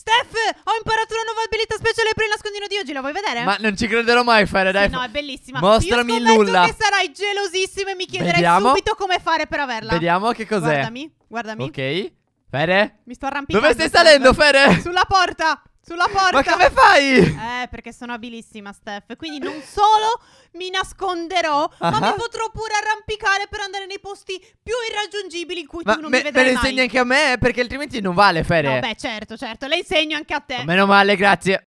Steph, ho imparato una nuova abilità speciale per il nascondino di oggi, la vuoi vedere? Ma non ci crederò mai, Fere, dai. Sì, no, è bellissima. Mostrami Io nulla. che sarai gelosissimo e mi chiederai Vediamo. subito come fare per averla. Vediamo che cos'è. Guardami, guardami. Ok. Fere? Mi sto arrampicando. Dove stai salendo, Fere? Sulla porta. Sulla porta. Ma come fai? Eh, perché sono abilissima, Steph. Quindi non solo mi nasconderò, uh-huh. ma mi potrò pure arrampicare per andare nei posti più irraggiungibili in cui ma tu non me, mi vedrai. Me lo insegni anche a me, perché altrimenti non vale, Fere. Vabbè, no, certo, certo. Le insegno anche a te. Ma meno male, grazie.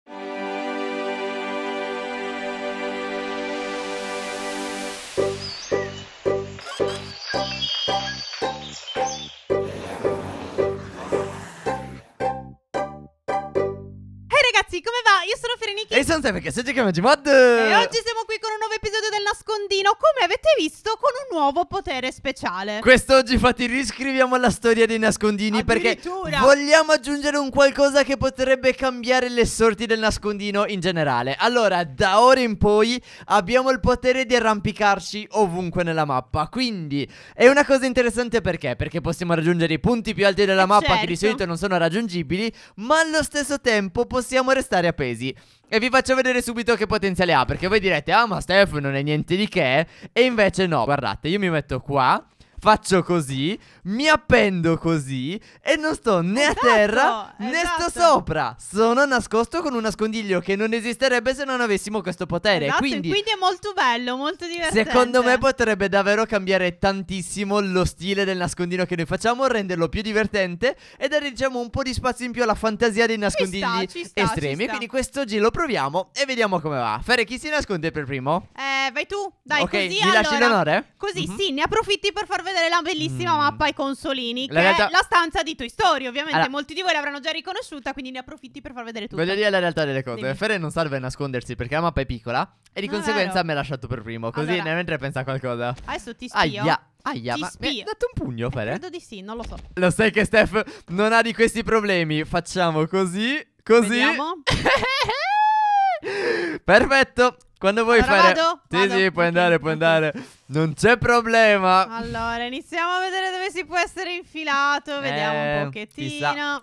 Senza perché se giochiamo Gmod E oggi siamo qui con un nuovo episodio del nascondino Come avete visto con un nuovo potere speciale Quest'oggi infatti riscriviamo la storia dei nascondini Perché vogliamo aggiungere un qualcosa che potrebbe cambiare le sorti del nascondino in generale Allora da ora in poi abbiamo il potere di arrampicarci ovunque nella mappa Quindi è una cosa interessante perché? Perché possiamo raggiungere i punti più alti della eh mappa certo. che di certo. solito non sono raggiungibili Ma allo stesso tempo possiamo restare appesi e vi faccio vedere subito che potenziale ha Perché voi direte Ah ma Steph non è niente di che E invece no Guardate io mi metto qua faccio così, mi appendo così e non sto né esatto, a terra né esatto. sto sopra. Sono nascosto con un nascondiglio che non esisterebbe se non avessimo questo potere. Esatto, quindi, quindi è molto bello, molto divertente. Secondo me potrebbe davvero cambiare tantissimo lo stile del nascondino che noi facciamo, renderlo più divertente e dare diciamo un po' di spazio in più alla fantasia dei nascondigli ci sta, ci sta, estremi. Quindi questo giro lo proviamo e vediamo come va. Fare chi si nasconde per primo? Eh, vai tu. Dai, okay, così mi allora, lasci l'onore? Così, mm -hmm. sì, ne approfitti per far vedere vedere la bellissima mm. mappa ai consolini, la che realtà... è la stanza di Toy Story. Ovviamente allora... molti di voi l'avranno già riconosciuta, quindi ne approfitti per far vedere tutto. Voglio dire la realtà delle cose. Dimmi. Fere non serve a nascondersi perché la mappa è piccola e di ah, conseguenza vero. me l'ha lasciato per primo, così allora... mentre pensa a qualcosa. Adesso ti spio. Aia. Aia, ma spio. mi hai dato un pugno, Fere? Credo di sì, non lo so. Lo sai che Steph non ha di questi problemi. Facciamo così, così. Vediamo. Perfetto. Quando vuoi allora fare... Vado? Sì, vado. sì, puoi andare, puoi andare. Non c'è problema. Allora, iniziamo a vedere dove si può essere infilato. Vediamo eh, un pochettino.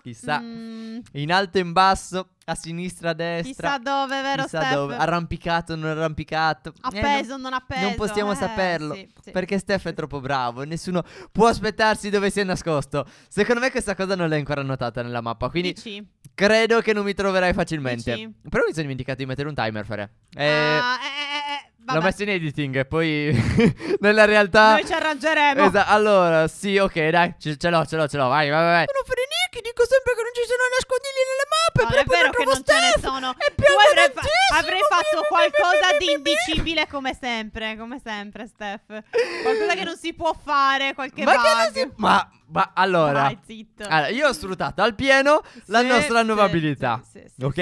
Chissà, chissà. Mm. In alto e in basso, a sinistra, a destra. Chissà dove, vero chissà Steph? dove. Arrampicato, non arrampicato. Eh, appeso, eh, non, non appeso. Non possiamo eh, saperlo. Sì, sì. Perché Steph è troppo bravo. nessuno può aspettarsi dove si è nascosto. Secondo me questa cosa non l'hai ancora notata nella mappa. Quindi... Dici. Credo che non mi troverai facilmente. Dici. Però mi sono dimenticato di mettere un timer, Fare. Eh, ah, eh, eh, eh, eh L'ho messo in editing e poi nella realtà... Noi ci arrangeremo. Esatto. Allora, sì, ok, dai, ce, ce l'ho, ce l'ho, ce l'ho, vai, vai, vai. Sono Frenichi, dico sempre che non ci sono nascondigli nella no, è vero che non Steph, ce ne sono. È più avrei, fa- avrei fatto qualcosa di indicibile come sempre, come sempre, Steph. Qualcosa che non si può fare, qualche ma bug. Si... Ma, ma allora, Vai, zitto. allora, io ho sfruttato al pieno sì, la nostra sì, nuova abilità. Sì, ok?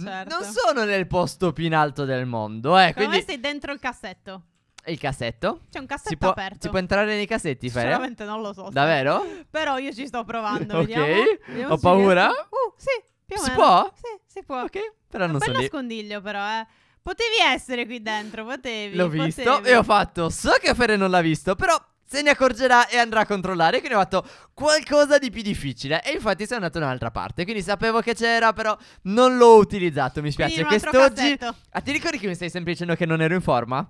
Certo. Non sono nel posto più in alto del mondo, eh, quindi... sei dentro il cassetto. Il cassetto? C'è un cassetto si può, aperto. Si può entrare nei cassetti, Feria? Veramente non lo so. Davvero? Però io ci sto provando. ok. Vediamo. Vediamo Ho paura? Riesco. Uh, sì. Più si può? Sì, si può. Ok, però non so lì. Un nascondiglio però, eh. Potevi essere qui dentro, potevi. L'ho potevi. visto e ho fatto. So che Fere non l'ha visto, però se ne accorgerà e andrà a controllare. Quindi ho fatto qualcosa di più difficile. E infatti sono andato in un'altra parte. Quindi sapevo che c'era, però non l'ho utilizzato. Mi spiace. Quest'oggi. Ah, ti ricordi che mi stai sempre dicendo che non ero in forma?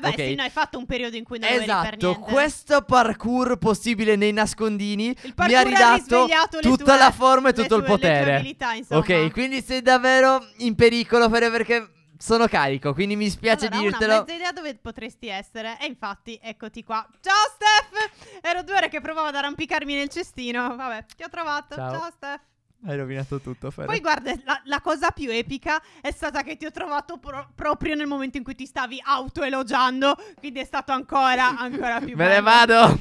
Vabbè, eh okay. sì, no, hai fatto un periodo in cui non esatto, questo parkour possibile nei nascondini mi ha ridato ha tutta tue, la forma e tutto tue, il potere. Abilità, ok, quindi sei davvero in pericolo perché sono carico, quindi mi spiace allora, dirtelo. Non ho idea dove potresti essere. E infatti, eccoti qua. Ciao Steph! Ero due ore che provavo ad arrampicarmi nel cestino. Vabbè, ti ho trovato. Ciao, Ciao Steph. Hai rovinato tutto, Fede. Poi guarda, la, la, cosa più epica è stata che ti ho trovato pro- proprio nel momento in cui ti stavi autoelogiando, quindi è stato ancora, ancora più Me bello. ne vado!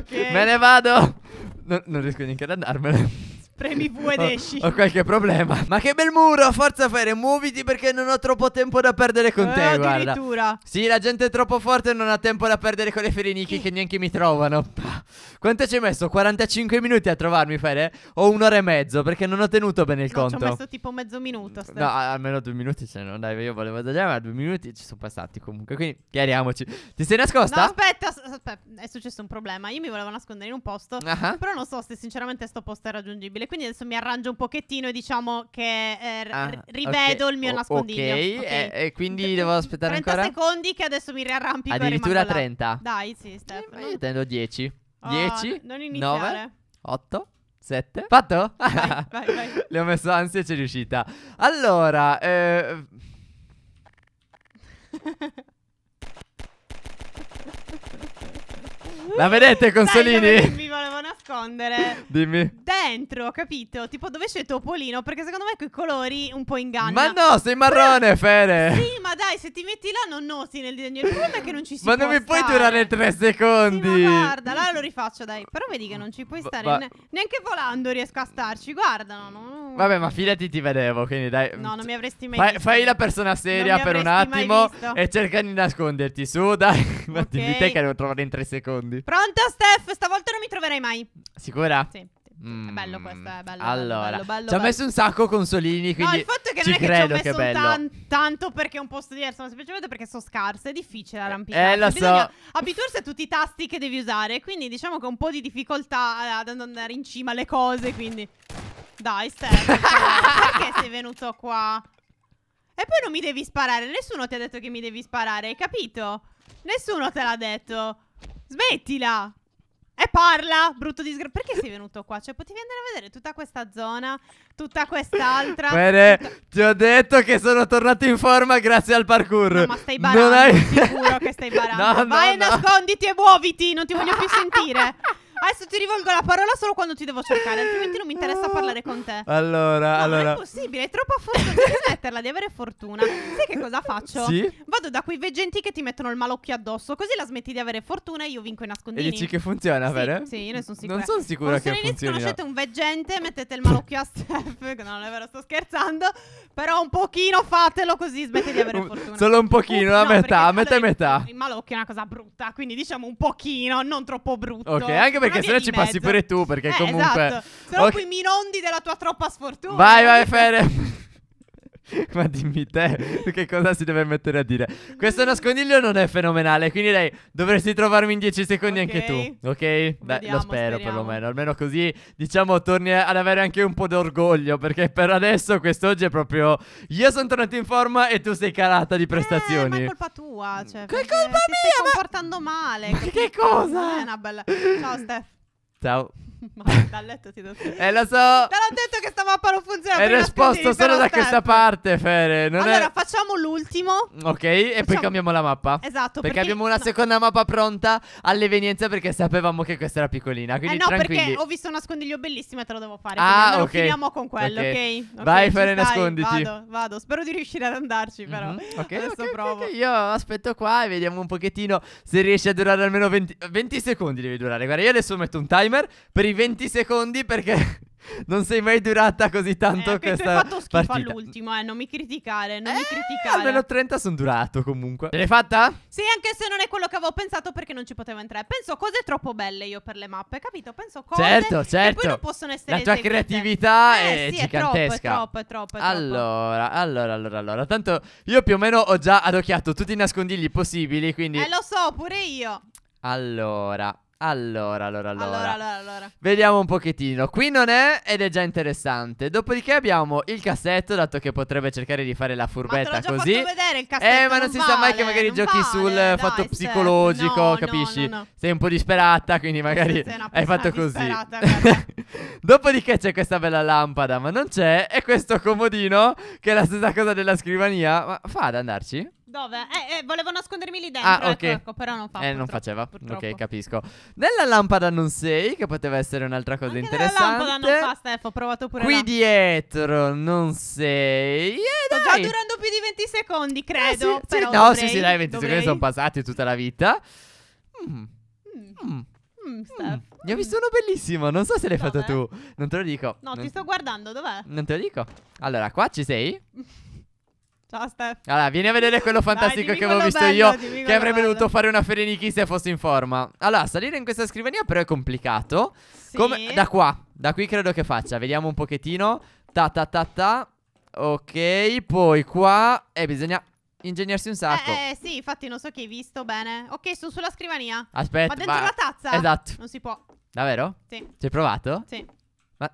okay. Me ne vado! No, non riesco neanche ad andarmene. Premi V ed esci. Ho qualche problema. Ma che bel muro, forza Fere, muoviti perché non ho troppo tempo da perdere con eh, te, addirittura. guarda. addirittura. Sì, la gente è troppo forte e non ha tempo da perdere con le ferinichi che neanche mi trovano. Quanto ci hai messo? 45 minuti a trovarmi, Fere? O un'ora e mezzo? Perché non ho tenuto bene il no, conto. ci ho messo tipo mezzo minuto. Mm, Stai. No, almeno due minuti ce n'erano. Dai, io volevo tagliare, ma due minuti ci sono passati comunque. Quindi chiariamoci. Ti sei nascosta? No, aspetta, aspetta. È successo un problema. Io mi volevo nascondere in un posto. Uh -huh. Però non so se sinceramente sto posto è raggiungibile quindi adesso mi arrangio un pochettino e diciamo che eh, ah, rivedo okay. il mio o- nascondiglio. Ok, okay. E, e, quindi devo aspettare 30 ancora 30 secondi che adesso mi riarrampico Addirittura 30. Dai, sì, Stefano. Eh, io tendo 10. Oh, 10, non iniziare. 9, 8, 7. Fatto? Vai, vai, vai. Le ho messo ansia e c'è riuscita. Allora, eh... La vedete, Consolini? Sai, mi volevo nascondere. Dimmi dentro, capito? Tipo dove c'è Topolino? Perché secondo me quei colori un po' ingannano. Ma no, sei marrone, Però... Fede. Sì, ma dai, se ti metti là non noti nel disegno. Il problema è che non ci si ma può Ma non mi puoi durare tre secondi. Sì, ma guarda, là lo rifaccio, dai. Però vedi che non ci puoi stare. Ba- ne- neanche volando riesco a starci, guarda. No, no. Vabbè, ma fidati ti vedevo, quindi dai. No, non mi avresti mai fai, visto. Fai la persona seria per un attimo e cerca di nasconderti. Su, dai. Ma okay. di te che devo trovare in tre secondi. Pronto, Steph? Stavolta non mi troverai mai. Sicura? Sì. Mm. È bello questo, è bello. Allora, bello, bello, ci ha messo un sacco Consolini, quindi No, il fatto è che non è che ci ho messo tan- tanto perché è un posto diverso, ma semplicemente perché sono scarse, è difficile arrampicare. Eh, eh lo Bisogna so. abituarsi a tutti i tasti che devi usare, quindi diciamo che ho un po' di difficoltà eh, ad andare in cima alle cose, quindi... Dai, Stefano, perché sei venuto qua? E poi non mi devi sparare, nessuno ti ha detto che mi devi sparare, hai capito? Nessuno te l'ha detto. Smettila! E parla, brutto disgraziato. Perché sei venuto qua? Cioè, potevi andare a vedere tutta questa zona, tutta quest'altra. Bene, tutta... ti ho detto che sono tornato in forma grazie al parkour. No, ma stai barando, non hai... sicuro che stai barando. No, Vai, no, nasconditi e muoviti, non ti voglio più sentire. Adesso ti rivolgo la parola solo quando ti devo cercare, altrimenti non mi interessa ah. parlare con te. Allora, no, allora. Non è possibile, è troppo fortuna. Devi smetterla di avere fortuna. Sai che cosa faccio? Sì? Vado da quei veggenti che ti mettono il malocchio addosso, così la smetti di avere fortuna e io vinco i nascondini. E dici che funziona, vero? Sì, io ne sono sicura. Non sono sicura non che funzioni. conoscete un veggente, mettete il malocchio a Steph, non è vero, sto scherzando, però un pochino fatelo così smetti di avere fortuna. Solo un pochino, a no, metà, a metà e metà. Il malocchio è una cosa brutta, quindi diciamo un pochino, non troppo brutto. Ok, anche perché se no ci passi pure tu, perché eh, comunque... Esatto. Se no okay. qui mi inondi della tua troppa sfortuna. Vai, vai, Fede. Ma dimmi te, che cosa si deve mettere a dire? Questo nascondiglio non è fenomenale, quindi lei dovresti trovarmi in 10 secondi okay. anche tu, ok? Beh, lo spero speriamo. perlomeno, almeno così diciamo torni ad avere anche un po' d'orgoglio, perché per adesso quest'oggi è proprio io sono tornato in forma e tu sei calata di eh, prestazioni. Eh, ma è colpa tua, cioè. Che colpa mia? Ti stai ma... comportando male. Ma che cosa? È una bella Ciao Steph. Ciao. Ma dal letto ti do Eh lo so. Te l'ho detto che sta mappa non funziona. È risposto solo da questa parte, Fere. Non allora, è... facciamo l'ultimo. Ok, facciamo... e poi cambiamo la mappa. Esatto. Perché, perché abbiamo una no. seconda mappa pronta all'evenienza perché sapevamo che questa era piccolina. Quindi eh no, tranquilli. perché ho visto un nascondiglio bellissimo e te lo devo fare. Ah, ok. Finiamo con quello, ok? okay? Vai, okay, Fere, nasconditi. Vado, vado. Spero di riuscire ad andarci, però. Mm-hmm. Ok, adesso okay, provo. Io aspetto qua e vediamo un pochettino se riesce a durare almeno 20, 20 secondi. Deve durare. Guarda, io adesso metto un timer per i quei 20 secondi perché non sei mai durata così tanto eh, questa hai fatto schifo all'ultimo, eh, non mi criticare, non eh, mi criticare. almeno 30 sono durato comunque. Ce L'hai fatta? Sì, anche se non è quello che avevo pensato perché non ci potevo entrare. Penso cose troppo belle io per le mappe, capito? Penso cose Certo, certo. Che poi non certo. possono essere La tua eseguite. creatività eh, è sì, gigantesca. È troppo, è troppo, è troppo, Allora, allora, allora, allora. Tanto io più o meno ho già adocchiato tutti i nascondigli possibili, quindi Eh, lo so, pure io. Allora, allora, allora, allora, allora. Allora, allora, Vediamo un pochettino. Qui non è ed è già interessante. Dopodiché abbiamo il cassetto, dato che potrebbe cercare di fare la furbetta ma così. Ma vedere il cassetto. Eh, ma non, non si vale, sa mai che magari giochi vale, sul dai, fatto psicologico, no, capisci? No, no, Sei un po' disperata, quindi magari hai fatto così. Dopodiché c'è questa bella lampada, ma non c'è e questo comodino che è la stessa cosa della scrivania. Ma fa ad andarci? Dove? Eh, eh, volevo nascondermi lì dentro. Ah, ecco, ok. Ecco, ecco, però non fa. Eh, non faceva. Purtroppo. Ok, capisco. Nella lampada non sei, che poteva essere un'altra cosa Anche interessante. Nella lampada non fa, Steph, ho provato pure Qui là. dietro non sei. Eh, Sto già durando più di 20 secondi, eh, credo. Eh, sì, però sì, no, dovrei, sì, sì, dai, 20 dovrei. secondi sono passati tutta la vita. Mm. Mm. Mm, ne mm, mm. ho mm. visto uno bellissimo, non so se l'hai fatto tu. Non te lo dico. No, non... ti sto guardando, dov'è? Non te lo dico. Allora, qua ci sei? Ciao Steph. Allora, vieni a vedere quello fantastico Dai, che avevo visto bello, io, che avrebbe bello. voluto fare una Ferenichi se fossi in forma. Allora, salire in questa scrivania però è complicato. Sì. Come, da qua, da qui credo che faccia. Vediamo un pochettino. Ta ta ta ta. Ok, poi qua. eh, bisogna ingegnarsi un sacco. Eh, eh, sì, infatti non so che hai visto bene. Ok, sono sulla scrivania. Aspetta. Ma dentro ma... la tazza. Esatto. Non si può. Davvero? Sì. Ci hai provato? Sì. Ma...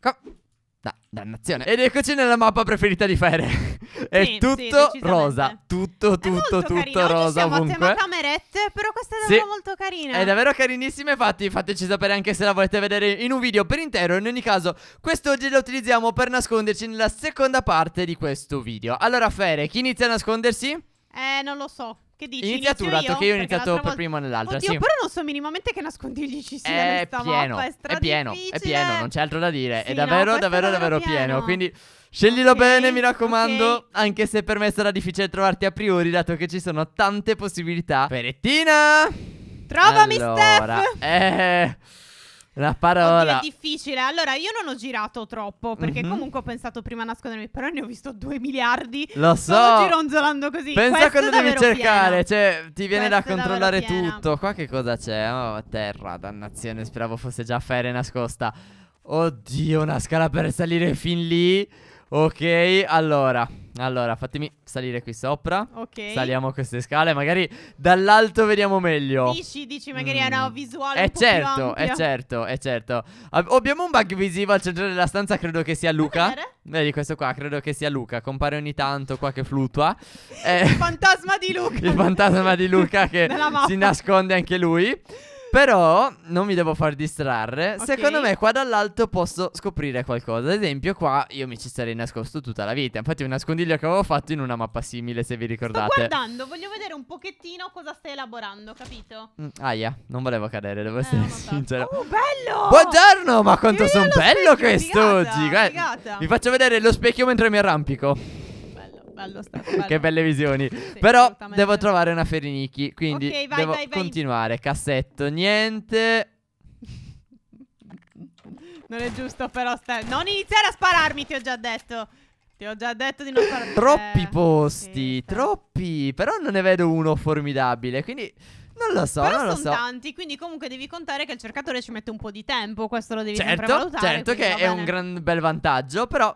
Come? Da, dannazione. Ed eccoci nella mappa preferita di Fere. è sì, tutto sì, rosa. Tutto, tutto, tutto carina. rosa. Oggi siamo ovunque. a camerette, però questa è davvero sì. molto carina. È davvero carinissima. Infatti, fateci sapere anche se la volete vedere in un video per intero. In ogni caso, quest'oggi la utilizziamo per nasconderci nella seconda parte di questo video. Allora, Fere, chi inizia a nascondersi? Eh, non lo so. Che dici? Inizia tu, dato che io ho iniziato per prima o nell'altra. Oddio, sì. però non so minimamente che nascondiglisi sia è questa pieno, mappa. È, è pieno, è pieno, non c'è altro da dire. Sì, è davvero, no, davvero, davvero pieno. pieno. Quindi sceglilo okay, bene, mi raccomando. Okay. Anche se per me sarà difficile trovarti a priori, dato che ci sono tante possibilità. Perettina! Trovami, allora, Steph! Eh... La parola. Oddio, è difficile. Allora, io non ho girato troppo perché mm-hmm. comunque ho pensato prima a nascondermi, però ne ho visto 2 miliardi. Lo so. Sto gironzolando così. Pensa Questo cosa devi cercare, pieno. cioè ti viene Questo da controllare tutto. Qua che cosa c'è? Oh, terra, dannazione, speravo fosse già fere nascosta. Oddio, una scala per salire fin lì. Ok, allora, allora, fatemi salire qui sopra. Ok. Saliamo queste scale, magari dall'alto vediamo meglio. Dici, dici, magari mm. è una visuale. È certo, è certo, è certo. Ab oh, abbiamo un bug visivo al centro della stanza, credo che sia Luca. Vedi questo qua, credo che sia Luca. Compare ogni tanto qua che fluttua. Eh, il fantasma di Luca. il fantasma di Luca che si nasconde anche lui. Però non mi devo far distrarre. Okay. Secondo me, qua dall'alto posso scoprire qualcosa. Ad esempio, qua io mi ci sarei nascosto tutta la vita. Infatti, un nascondiglio che avevo fatto in una mappa simile, se vi ricordate. Sto guardando, voglio vedere un pochettino cosa stai elaborando, capito? Mm, aia, non volevo cadere, devo eh, essere sincero. Oh, bello! Buongiorno, ma quanto sono bello questo oggi! Vi faccio vedere lo specchio mentre mi arrampico bello stato. Bello. che belle visioni. Sì, Però devo trovare una Ferinicchi, quindi okay, vai, devo vai, vai. continuare. Cassetto, niente. Non è giusto però stai... Non iniziare a spararmi, ti ho già detto. Ti ho già detto di non spararmi. Troppi eh, posti, sì, troppi. Però non ne vedo uno formidabile, quindi... Non lo so, Però non lo so. sono tanti, quindi comunque devi contare che il cercatore ci mette un po' di tempo, questo lo devi certo, sempre valutare. Certo che è un gran bel vantaggio, però...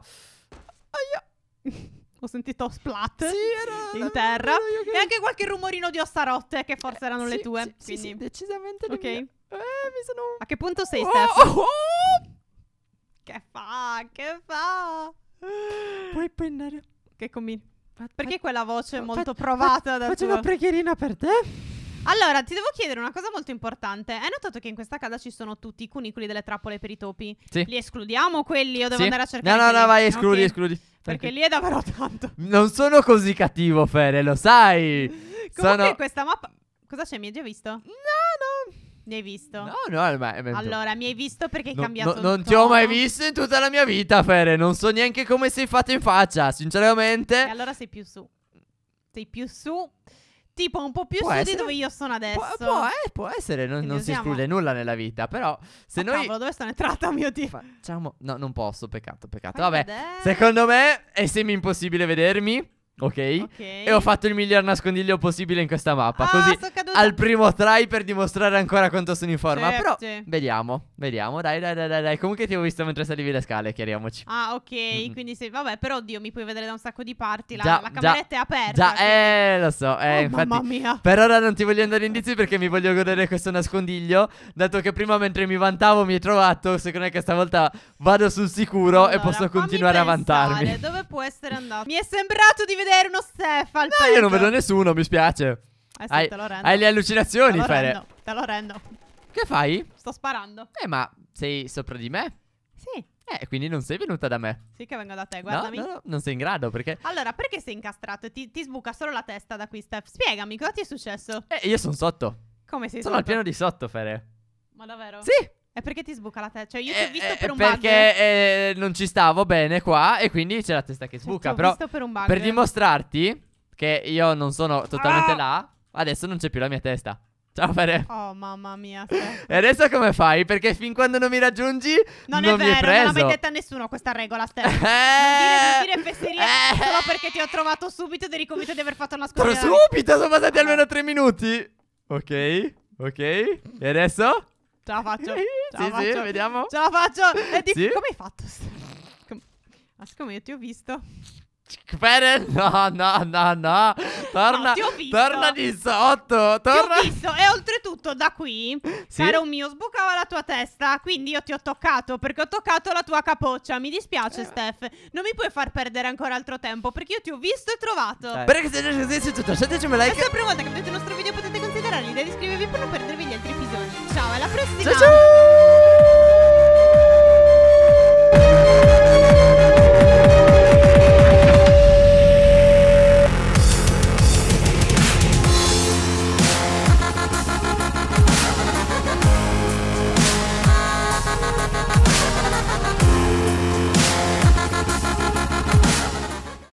Aia. Ho sentito splat sì, in terra. Che... E anche qualche rumorino di ossa rotte che forse erano eh, sì, le tue. Sì, quindi... sì decisamente Ok. Eh, sono... A che punto sei, oh, Steph? Oh, oh! Che fa? Che fa? Puoi prendere. Che combini? Perché quella voce è molto provata da Faccio una preghierina per te. Allora, ti devo chiedere una cosa molto importante. Hai notato che in questa casa ci sono tutti i cunicoli delle trappole per i topi? Sì. Li escludiamo quelli Io devo sì. andare a cercare? No, no, quelli? no, vai, escludi, okay. escludi. Perché lì è davvero tanto. Non sono così cattivo, Fere, lo sai. Comunque sono... questa mappa... Cosa c'è? Mi hai già visto? No, no. Mi hai visto? No, no, eh, ma... Allora, mi hai visto perché hai no, cambiato no, Non ti ho mai visto in tutta la mia vita, Fere. Non so neanche come sei fatto in faccia, sinceramente. E allora sei più su. Sei più su... Tipo un po' più può su essere... di dove io sono adesso. Pu- può, eh, può, essere, non, non si esclude nulla nella vita. Però se oh, noi. Cavolo, dove sono entrata, mio Dio? Facciamo. No, non posso, peccato, peccato. Vabbè. Vabbè. Secondo me è semi impossibile vedermi. Okay? ok? E ho fatto il miglior nascondiglio possibile in questa mappa. Ah, così al primo try per dimostrare ancora quanto sono in forma. Certo. Però vediamo, vediamo. Dai, dai, dai, dai, Comunque ti ho visto mentre salivi le scale, chiariamoci. Ah, ok. Mm. Quindi se... vabbè, però oddio, mi puoi vedere da un sacco di parti. La, già, la cameretta già, è aperta. Già, quindi... eh, lo so. Eh, oh, infatti, mamma mia. Per ora non ti voglio andare indizi perché mi voglio godere questo nascondiglio. Dato che prima mentre mi vantavo mi hai trovato, secondo me che stavolta vado sul sicuro allora, e posso continuare a vantarmi. Dove può essere andato? Mi è sembrato di vedere uno Steph al No, io non vedo nessuno, mi spiace. Eh sì, hai, te lo rendo. hai le allucinazioni, te Fere. Rendo, te lo rendo. Che fai? Sto sparando. Eh, ma sei sopra di me? Sì. Eh, quindi non sei venuta da me. Sì, che vengo da te, guardami. No, no, no non sei in grado perché. Allora, perché sei incastrato? Ti, ti sbuca solo la testa da qui, Steph. Spiegami, cosa ti è successo? Eh, io sono sotto. Come sei sono sotto? Sono al piano di sotto, Fere. Ma davvero? Sì. È perché ti sbuca la testa? Cioè, io eh, ti ho visto eh, per un perché, bug. Perché eh, non ci stavo bene qua e quindi c'è la testa che cioè, sbuca. Cioè, però, visto per un bug. Per dimostrarti che io non sono totalmente ah! là, adesso non c'è più la mia testa. Ciao Fare. Oh mamma mia. Te. E adesso come fai? Perché fin quando non mi raggiungi non, non è vero, non l'ha mai detta a nessuno questa regola, Steph. non dire, non dire fesserie eh! solo perché ti ho trovato subito ed eri convinto di aver fatto una scuola. Subito, sono passati ah. almeno tre minuti. Ok, ok. E adesso? Ce la faccio. Ce sì, la faccio. Sì, vediamo. Ce la faccio. Eh, di... Sì. Come hai fatto? A scommetti, ho visto. Fede, no, no, no, no. Torna, no, torna di sotto. Torna... Ti ho visto. E oltretutto, da qui, sì? caro mio, sbucava la tua testa. Quindi io ti ho toccato perché ho toccato la tua capoccia. Mi dispiace, eh. Steph. Non mi puoi far perdere ancora altro tempo perché io ti ho visto e trovato. Eh. Perché se non siete tutto, lasciatemi like. Se è la prima volta che vedete il nostro video potete considerare l'idea di iscrivervi per non perdervi gli altri episodi. Ciao, alla prossima. Ciao, ciao.